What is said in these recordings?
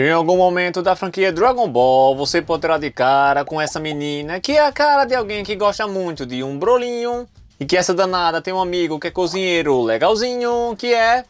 Em algum momento da franquia Dragon Ball, você poderá de cara com essa menina que é a cara de alguém que gosta muito de um brolinho e que essa danada tem um amigo que é cozinheiro legalzinho, que é...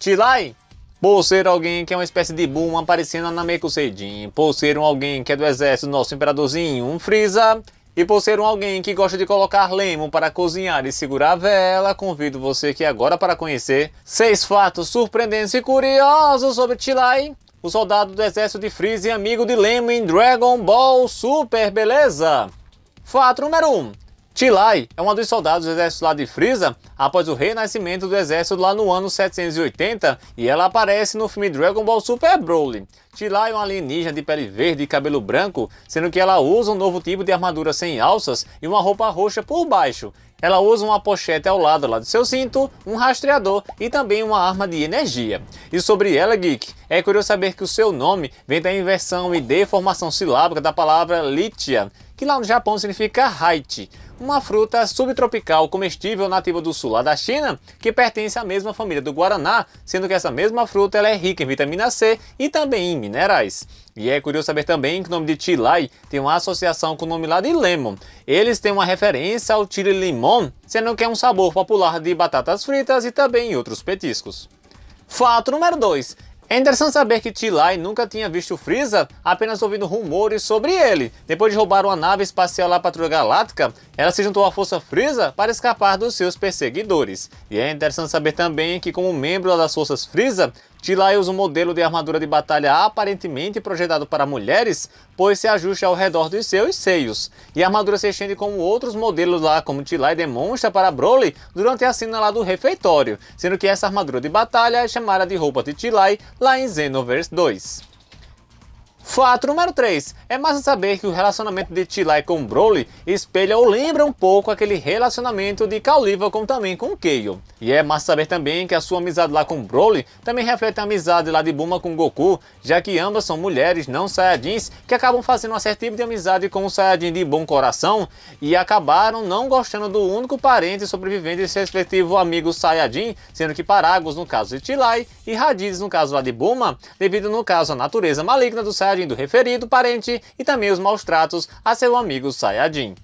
Chilai! Por ser alguém que é uma espécie de boom aparecendo na Nameko Seijin, por ser um alguém que é do exército nosso imperadorzinho, um Freeza, e por ser um alguém que gosta de colocar lemon para cozinhar e segurar a vela, convido você que agora para conhecer seis fatos surpreendentes e curiosos sobre Chilai o soldado do exército de Freeze, amigo de Lemo em Dragon Ball Super, beleza? Fato número 1. Um. Tilai é um dos soldados do exército lá de Frieza após o renascimento do exército lá no ano 780 e ela aparece no filme Dragon Ball Super Broly. Tilai é uma alienígena de pele verde e cabelo branco, sendo que ela usa um novo tipo de armadura sem alças e uma roupa roxa por baixo. Ela usa uma pochete ao lado lá do seu cinto, um rastreador e também uma arma de energia. E sobre ela, Geek, é curioso saber que o seu nome vem da inversão e deformação silábica da palavra litia, que lá no Japão significa haiti, uma fruta subtropical comestível nativa do sul lá da China, que pertence à mesma família do guaraná, sendo que essa mesma fruta é rica em vitamina C e também em minerais. E é curioso saber também que o nome de Chilai tem uma associação com o nome lá de lemon. Eles têm uma referência ao chile limon, sendo que é um sabor popular de batatas fritas e também outros petiscos. Fato número 2. É interessante saber que T'Lai nunca tinha visto Frieza, apenas ouvindo rumores sobre ele. Depois de roubar uma nave espacial à Patrulha Galáctica, ela se juntou à Força Frieza para escapar dos seus perseguidores. E é interessante saber também que como membro das Forças Frieza, Tilai usa um modelo de armadura de batalha aparentemente projetado para mulheres, pois se ajusta ao redor dos seus seios. E a armadura se estende como outros modelos lá, como Tilai demonstra para Broly durante a cena lá do refeitório, sendo que essa armadura de batalha é chamada de roupa de Tilai lá em Xenoverse 2. Fato número 3. É massa saber que o relacionamento de Tilai com Broly espelha ou lembra um pouco aquele relacionamento de Cauliva com também com Keio E é massa saber também que a sua amizade lá com Broly também reflete a amizade lá de Buma com Goku, já que ambas são mulheres não Saiyajins que acabam fazendo um certo tipo de amizade com um Saiyajin de bom coração e acabaram não gostando do único parente sobrevivente de seu respectivo amigo Saiyajin, sendo que Paragos no caso de Tilai e Hadid no caso lá de Buma, devido no caso à natureza maligna do Saiyajin Saiyajin do referido parente e também os maus tratos a seu amigo Sayajin.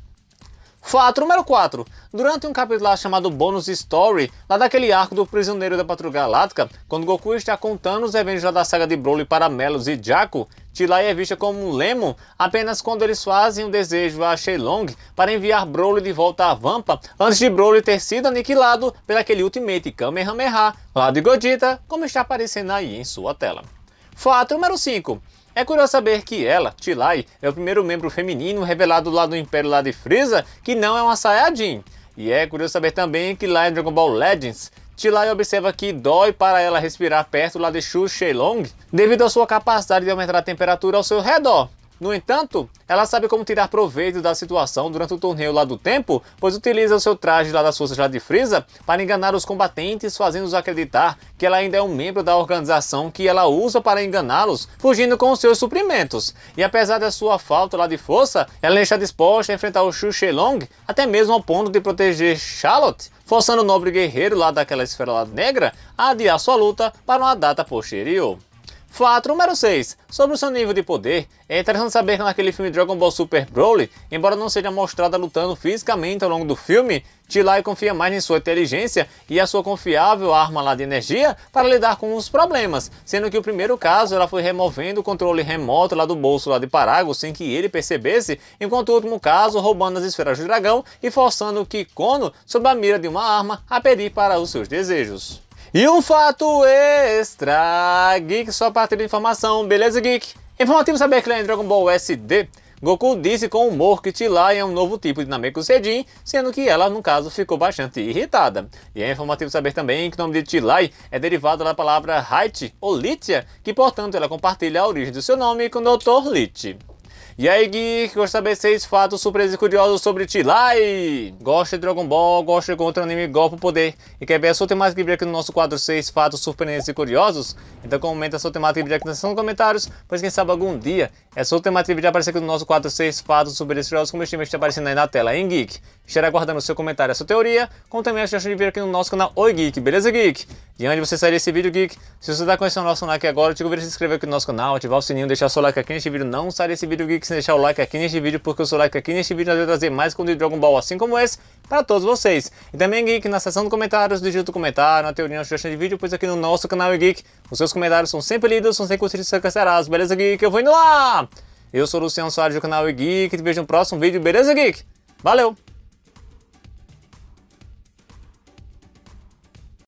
Fato número 4. Durante um capítulo lá chamado Bonus Story, lá daquele arco do Prisioneiro da Patrulha Galáctica, quando Goku está contando os eventos lá da saga de Broly para Melos e Jaco, Tilai é vista como um Lemon apenas quando eles fazem um desejo a Shenlong para enviar Broly de volta à Vampa antes de Broly ter sido aniquilado pelaquele Ultimate Kamehameha lá de Godita, como está aparecendo aí em sua tela. Fato número 5. É curioso saber que ela, Tilai, é o primeiro membro feminino revelado lá do Império lá de Frieza, que não é uma Saiyajin. E é curioso saber também que lá em Dragon Ball Legends, Tilai observa que dói para ela respirar perto lá de Shu Sheilong, devido à sua capacidade de aumentar a temperatura ao seu redor. No entanto, ela sabe como tirar proveito da situação durante o torneio lá do tempo, pois utiliza o seu traje lá das forças lá de Frieza para enganar os combatentes, fazendo-os acreditar que ela ainda é um membro da organização que ela usa para enganá-los, fugindo com os seus suprimentos. E apesar da sua falta lá de força, ela está disposta a enfrentar o Xu Long, até mesmo ao ponto de proteger Charlotte, forçando o nobre guerreiro lá daquela esfera lá negra a adiar sua luta para uma data posterior. Fato número 6. Sobre o seu nível de poder, é interessante saber que naquele filme Dragon Ball Super Broly, embora não seja mostrada lutando fisicamente ao longo do filme, Tilai confia mais em sua inteligência e a sua confiável arma lá de energia para lidar com os problemas, sendo que o primeiro caso ela foi removendo o controle remoto lá do bolso lá de Parago sem que ele percebesse, enquanto o último caso roubando as esferas do dragão e forçando que Kono, sob a mira de uma arma, a pedir para os seus desejos. E um fato extra, Geek, só partilha de informação, beleza, Geek? Informativo saber que lá em Dragon Ball SD, Goku disse com humor que Tilai é um novo tipo de Nameku Sedin, sendo que ela, no caso, ficou bastante irritada. E é informativo saber também que o nome de Tilai é derivado da palavra Hait, ou Litia, que, portanto, ela compartilha a origem do seu nome com o Dr. Lit. E aí, Geek, gosto de saber seis fatos surpresos e curiosos sobre Tilai. Gosta de Dragon Ball, gosta de outro anime igual pro poder e quer ver a sua temática e aqui no nosso quadro 6 fatos surpreendentes e curiosos? Então comenta a sua temática e aqui na seção de comentários, pois quem sabe algum dia é sua temática e aparecer aqui no nosso quadro 6 fatos surpreendentes e curiosos como este está aparecendo aí na tela, hein, Geek? Estarei aguardando o seu comentário, a sua teoria, como também a chance de vir aqui no nosso canal Oi Geek, beleza, Geek? de onde você sair esse vídeo, Geek. Se você está conhecendo o nosso like agora, eu te convido a se inscrever aqui no nosso canal, ativar o sininho, deixar seu like aqui neste vídeo. Não sai desse vídeo, Geek, sem deixar o like aqui neste vídeo, porque o seu like aqui neste vídeo vai trazer mais conteúdo de Dragon Ball assim como esse para todos vocês. E também, Geek, na seção de comentários, digita o comentário, na teoria, na sugestão de vídeo, pois aqui no nosso canal, Geek, os seus comentários são sempre lidos, são sempre curtidos e cancelados. Beleza, Geek? Eu vou indo lá! Eu sou o Luciano Soares do canal Geek, te vejo no próximo vídeo, beleza, Geek? Valeu!